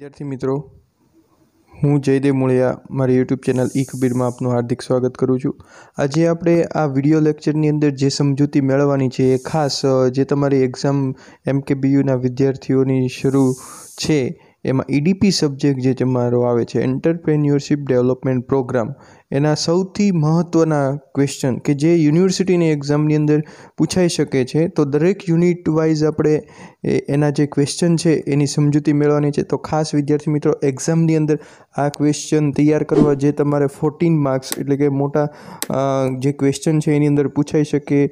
વિદ્યાર્થી મિત્રો હું જયદેવ મુળિયા મારી યુટ્યુબ ચેનલ ઈ કબીરમાં આપનું હાર્દિક સ્વાગત કરું છું આજે આપણે આ વિડીયો લેક્ચરની અંદર જે સમજૂતી મેળવવાની છે એ ખાસ જે તમારી એક્ઝામ એમ એમકેબીયુના વિદ્યાર્થીઓની શરૂ છે એમાં ઈડીપી સબ્જેક્ટ જે તમારો આવે છે એન્ટરપ્રેન્યોરશિપ ડેવલપમેન્ટ પ્રોગ્રામ એના સૌથી મહત્ત્વના ક્વેશ્ચન કે જે યુનિવર્સિટીની એક્ઝામની અંદર પૂછાઈ શકે છે તો દરેક યુનિટ વાઇઝ આપણે એના જે ક્વેશ્ચન છે એની સમજૂતી મેળવવાની છે તો ખાસ વિદ્યાર્થી મિત્રો એક્ઝામની અંદર આ ક્વેશ્ચન તૈયાર કરવા જે તમારે ફોર્ટીન માર્ક્સ એટલે કે મોટા જે ક્વેશ્ચન છે એની અંદર પૂછાઈ શકે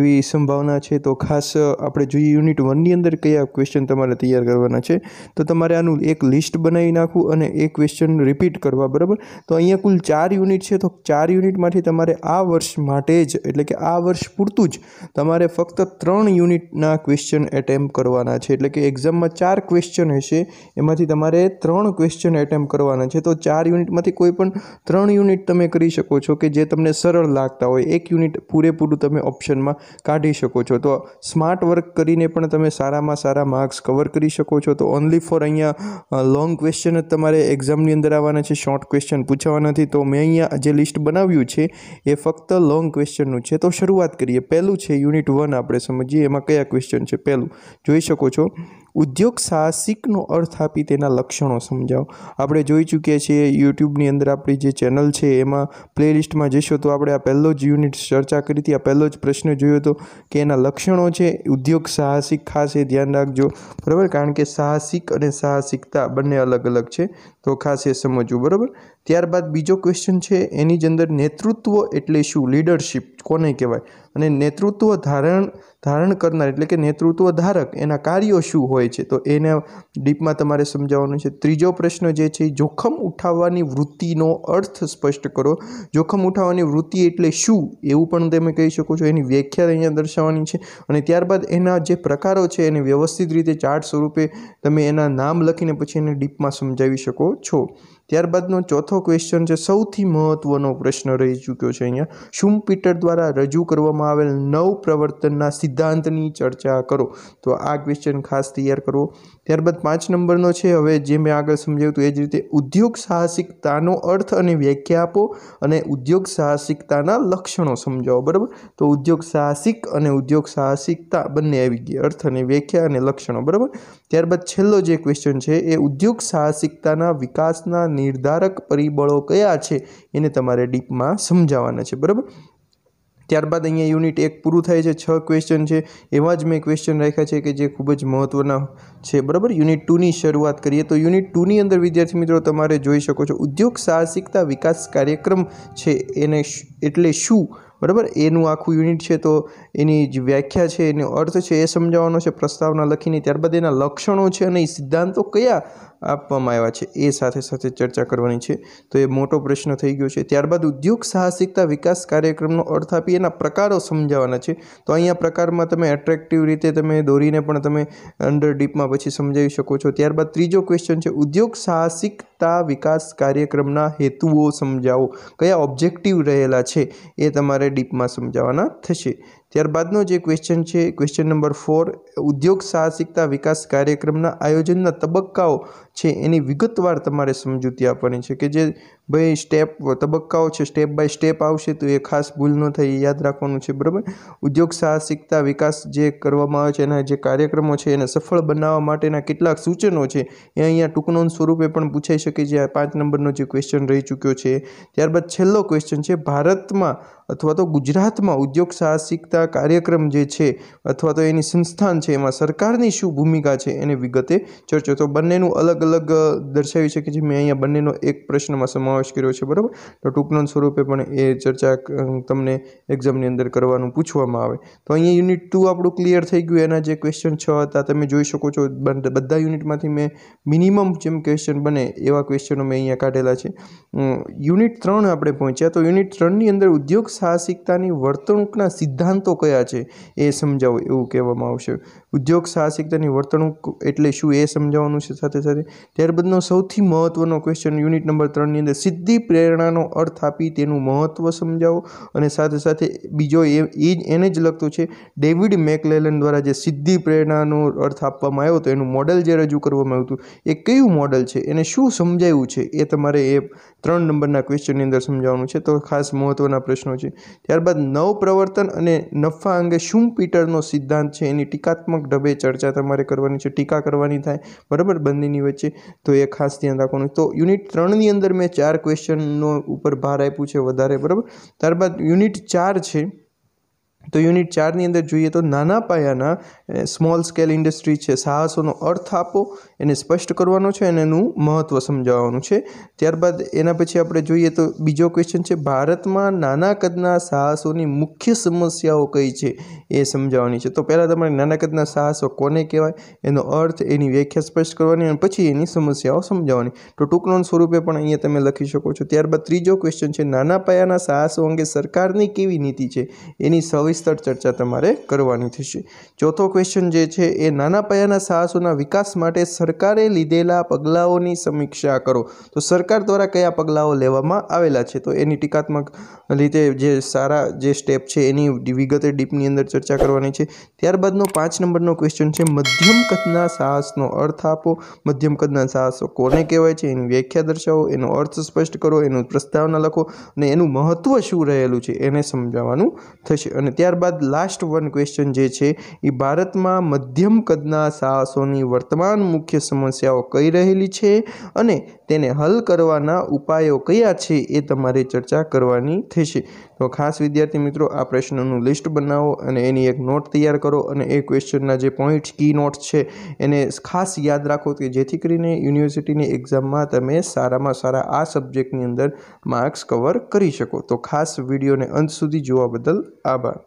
એવી સંભાવના છે તો ખાસ આપણે જોઈએ યુનિટ વનની અંદર કયા ક્વેશ્ચન તમારે તૈયાર કરવાના છે તો તમારે આનું એક લિસ્ટ બનાવી નાખવું અને એ ક્વેશ્ચન રિપીટ કરવા બરાબર તો અહીંયા કુલ ચાર યુનિટ છે તો ચાર યુનિટમાંથી તમારે આ વર્ષ માટે જ એટલે કે આ વર્ષ પૂરતું જ તમારે ફક્ત ત્રણ યુનિટના ક્વેશ્ચન એટેમ્પ કરવાના છે એટલે કે એક્ઝામમાં ચાર ક્વેશ્ચન હશે એમાંથી તમારે ત્રણ ક્વેશ્ચન એટેમ્પ કરવાના છે તો ચાર યુનિટમાંથી કોઈ પણ ત્રણ યુનિટ તમે કરી શકો છો કે જે તમને સરળ લાગતા હોય એક યુનિટ પૂરેપૂરું તમે ઓપ્શનમાં કાઢી શકો છો તો સ્માર્ટ વર્ક કરીને પણ તમે સારામાં સારા માર્ક્સ કવર કરી શકો છો તો ઓનલી ફોર અહીંયા લોંગ ક્વેશ્ચન જ તમારે એક્ઝામની અંદર આવવાના છે શોર્ટ ક્વેશ્ચન પૂછાવા નથી તો મેં અહીંયા આ જે લિસ્ટ બનાવ્યું છે એ ફક્ત લોંગ ક્વેશ્ચનનું છે તો શરૂઆત કરીએ પહેલું છે યુનિટ વન આપણે સમજીએ એમાં કયા ક્વેશ્ચન છે પહેલું જોઈ શકો છો ઉદ્યોગ સાહસિકનો અર્થ આપી તેના લક્ષણો સમજાવો આપણે જોઈ ચૂક્યા છીએ યુટ્યુબની અંદર આપણી જે ચેનલ છે એમાં પ્લેલિસ્ટમાં જશો તો આપણે આ પહેલો જ યુનિટ ચર્ચા કરી હતી આ પહેલો જ પ્રશ્ન જોયો હતો કે એના લક્ષણો છે ઉદ્યોગ સાહસિક ખાસ એ ધ્યાન રાખજો બરાબર કારણ કે સાહસિક અને સાહસિકતા બંને અલગ અલગ છે તો ખાસ એ સમજવું બરાબર ત્યારબાદ બીજો ક્વેશ્ચન છે એની જ અંદર નેતૃત્વ એટલે શું લીડરશિપ કોને કહેવાય અને નેતૃત્વ ધારણ ધારણ કરનાર એટલે કે નેતૃત્વ ધારક એના કાર્યો શું હોય છે તો એને ડીપમાં તમારે સમજાવવાનું છે ત્રીજો પ્રશ્ન જે છે જોખમ ઉઠાવવાની વૃત્તિનો અર્થ સ્પષ્ટ કરો જોખમ ઉઠાવવાની વૃત્તિ એટલે શું એવું પણ તમે કહી શકો છો એની વ્યાખ્યા અહીંયા દર્શાવવાની છે અને ત્યારબાદ એના જે પ્રકારો છે એને વ્યવસ્થિત રીતે ચાર્ટ સ્વરૂપે તમે એના નામ લખીને પછી એને ડીપમાં સમજાવી શકો છો ત્યારબાદનો ચોથો ક્વેશ્ચન છે સૌથી મહત્ત્વનો પ્રશ્ન રહી ચૂક્યો છે અહીંયા પીટર દ્વારા રજૂ કરવામાં આવેલ નવ પ્રવર્તનના સિદ્ધાંતની ચર્ચા કરો તો આ ક્વેશ્ચન ખાસ તૈયાર કરો ત્યારબાદ પાંચ નંબરનો છે હવે જે મેં આગળ સમજાવ્યું હતું એ જ રીતે ઉદ્યોગ સાહસિકતાનો અર્થ અને વ્યાખ્યા આપો અને ઉદ્યોગ સાહસિકતાના લક્ષણો સમજાવો બરાબર તો ઉદ્યોગ સાહસિક અને ઉદ્યોગ સાહસિકતા બંને આવી ગઈ અર્થ અને વ્યાખ્યા અને લક્ષણો બરાબર ત્યારબાદ છેલ્લો જે ક્વેશ્ચન છે એ ઉદ્યોગ સાહસિકતાના વિકાસના નિર્ધારક પરિબળો કયા છે એને તમારે ડીપમાં સમજાવવાના છે બરાબર ત્યારબાદ અહીંયા યુનિટ એક પૂરું થાય છે છ ક્વેશ્ચન છે એવા જ મેં ક્વેશ્ચન રાખ્યા છે કે જે ખૂબ જ મહત્ત્વના છે બરાબર યુનિટ ટુની શરૂઆત કરીએ તો યુનિટ ટુની અંદર વિદ્યાર્થી મિત્રો તમારે જોઈ શકો છો ઉદ્યોગ સાહસિકતા વિકાસ કાર્યક્રમ છે એને એટલે શું બરાબર એનું આખું યુનિટ છે તો એની જે વ્યાખ્યા છે એનો અર્થ છે એ સમજાવવાનો છે પ્રસ્તાવના લખીને ત્યારબાદ એના લક્ષણો છે અને એ સિદ્ધાંતો કયા આપવામાં આવ્યા છે એ સાથે સાથે ચર્ચા કરવાની છે તો એ મોટો પ્રશ્ન થઈ ગયો છે ત્યારબાદ ઉદ્યોગ સાહસિકતા વિકાસ કાર્યક્રમનો અર્થ આપી એના પ્રકારો સમજાવવાના છે તો અહીંયા પ્રકારમાં તમે એટ્રેક્ટિવ રીતે તમે દોરીને પણ તમે અંડર ડીપમાં પછી સમજાવી શકો છો ત્યારબાદ ત્રીજો ક્વેશ્ચન છે ઉદ્યોગ સાહસિકતા વિકાસ કાર્યક્રમના હેતુઓ સમજાવો કયા ઓબ્જેક્ટિવ રહેલા છે એ તમારે ડીપમાં સમજાવવાના થશે ત્યારબાદનો જે ક્વેશ્ચન છે ક્વેશ્ચન નંબર ફોર ઉદ્યોગ સાહસિકતા વિકાસ કાર્યક્રમના આયોજનના તબક્કાઓ છે એની વિગતવાર તમારે સમજૂતી આપવાની છે કે જે ભાઈ સ્ટેપ તબક્કાઓ છે સ્ટેપ બાય સ્ટેપ આવશે તો એ ખાસ ભૂલ ન થાય એ યાદ રાખવાનું છે બરાબર ઉદ્યોગ સાહસિકતા વિકાસ જે કરવામાં આવે છે એના જે કાર્યક્રમો છે એને સફળ બનાવવા માટેના કેટલાક સૂચનો છે એ અહીંયા ટૂંકનોન સ્વરૂપે પણ પૂછાઈ શકે છે આ પાંચ નંબરનો જે ક્વેશ્ચન રહી ચૂક્યો છે ત્યારબાદ છેલ્લો ક્વેશ્ચન છે ભારતમાં અથવા તો ગુજરાતમાં ઉદ્યોગ સાહસિકતા કાર્યક્રમ જે છે અથવા તો એની સંસ્થાન છે એમાં સરકારની શું ભૂમિકા છે એને વિગતે ચર્ચો તો બંનેનું અલગ અલગ દર્શાવી શકે છે મેં અહીંયા બંનેનો એક પ્રશ્નમાં સમાવેશ સમાવેશ કર્યો છે બરાબર તો ટૂંકનોંધ સ્વરૂપે પણ એ ચર્ચા તમને એક્ઝામની અંદર કરવાનું પૂછવામાં આવે તો અહીંયા યુનિટ ટુ આપણું ક્લિયર થઈ ગયું એના જે ક્વેશ્ચન છ હતા તમે જોઈ શકો છો બધા યુનિટમાંથી મેં મિનિમમ જેમ ક્વેશ્ચન બને એવા ક્વેશ્ચનો મેં અહીંયા કાઢેલા છે યુનિટ ત્રણ આપણે પહોંચ્યા તો યુનિટ ત્રણની અંદર ઉદ્યોગ સાહસિકતાની વર્તણૂકના સિદ્ધાંતો કયા છે એ સમજાવો એવું કહેવામાં આવશે ઉદ્યોગ સાહસિકતાની વર્તણૂક એટલે શું એ સમજાવવાનું છે સાથે સાથે ત્યારબાદનો સૌથી મહત્ત્વનો ક્વેશ્ચન યુનિટ નંબર ત્રણની અંદર સિદ્ધિ પ્રેરણાનો અર્થ આપી તેનું મહત્ત્વ સમજાવો અને સાથે સાથે બીજો એ એ જ એને જ લખતું છે ડેવિડ મેકલેલન દ્વારા જે સિદ્ધિ પ્રેરણાનો અર્થ આપવામાં આવ્યો તો એનું મોડલ જે રજૂ કરવામાં આવ્યું હતું એ કયું મોડલ છે એને શું સમજાયું છે એ તમારે એ ત્રણ નંબરના ક્વેશ્ચનની અંદર સમજાવવાનું છે તો ખાસ મહત્ત્વના પ્રશ્નો છે ત્યારબાદ નવ પ્રવર્તન અને નફા અંગે શું પીટરનો સિદ્ધાંત છે એની ટીકાત્મક ઢબે ચર્ચા તમારે કરવાની છે ટીકા કરવાની થાય બરાબર બંનેની વચ્ચે તો એ ખાસ ધ્યાન રાખવાનું તો યુનિટ ત્રણની અંદર મેં ચાર ચાર ક્વેશ્ચનનો ઉપર ભાર આપ્યું છે વધારે બરાબર ત્યારબાદ યુનિટ ચાર છે તો યુનિટ ચારની અંદર જોઈએ તો નાના પાયાના સ્મોલ સ્કેલ ઇન્ડસ્ટ્રી છે સાહસોનો અર્થ આપો એને સ્પષ્ટ કરવાનો છે અને એનું મહત્ત્વ સમજાવવાનું છે ત્યારબાદ એના પછી આપણે જોઈએ તો બીજો ક્વેશ્ચન છે ભારતમાં નાના કદના સાહસોની મુખ્ય સમસ્યાઓ કઈ છે એ સમજાવવાની છે તો પહેલાં તમારે નાના કદના સાહસો કોને કહેવાય એનો અર્થ એની વ્યાખ્યા સ્પષ્ટ કરવાની અને પછી એની સમસ્યાઓ સમજાવવાની તો ટૂંકનોન સ્વરૂપે પણ અહીંયા તમે લખી શકો છો ત્યારબાદ ત્રીજો ક્વેશ્ચન છે નાના પાયાના સાહસો અંગે સરકારની કેવી નીતિ છે એની સવિ વિસ્તૃત ચર્ચા તમારે કરવાની થશે ચોથો ક્વેશ્ચન જે છે એ નાના પાયાના સાહસોના વિકાસ માટે સરકારે લીધેલા પગલાઓની સમીક્ષા કરો તો સરકાર દ્વારા કયા પગલાઓ લેવામાં આવેલા છે તો એની ટીકાત્મક લીધે જે સારા જે સ્ટેપ છે એની વિગતે ડીપની અંદર ચર્ચા કરવાની છે ત્યારબાદનો પાંચ નંબરનો ક્વેશ્ચન છે મધ્યમ કદના સાહસનો અર્થ આપો મધ્યમ કદના સાહસો કોને કહેવાય છે એની વ્યાખ્યા દર્શાવો એનો અર્થ સ્પષ્ટ કરો એનું પ્રસ્તાવના લખો અને એનું મહત્ત્વ શું રહેલું છે એને સમજાવવાનું થશે અને ત્યાં ત્યારબાદ લાસ્ટ વન ક્વેશ્ચન જે છે એ ભારતમાં મધ્યમ કદના સાહસોની વર્તમાન મુખ્ય સમસ્યાઓ કઈ રહેલી છે અને તેને હલ કરવાના ઉપાયો કયા છે એ તમારે ચર્ચા કરવાની થશે તો ખાસ વિદ્યાર્થી મિત્રો આ પ્રશ્નનું લિસ્ટ બનાવો અને એની એક નોટ તૈયાર કરો અને એ ક્વેશ્ચનના જે પોઈન્ટ્સ કી નોટ છે એને ખાસ યાદ રાખો કે જેથી કરીને યુનિવર્સિટીની એક્ઝામમાં તમે સારામાં સારા આ સબ્જેક્ટની અંદર માર્ક્સ કવર કરી શકો તો ખાસ વિડીયોને અંત સુધી જોવા બદલ આભાર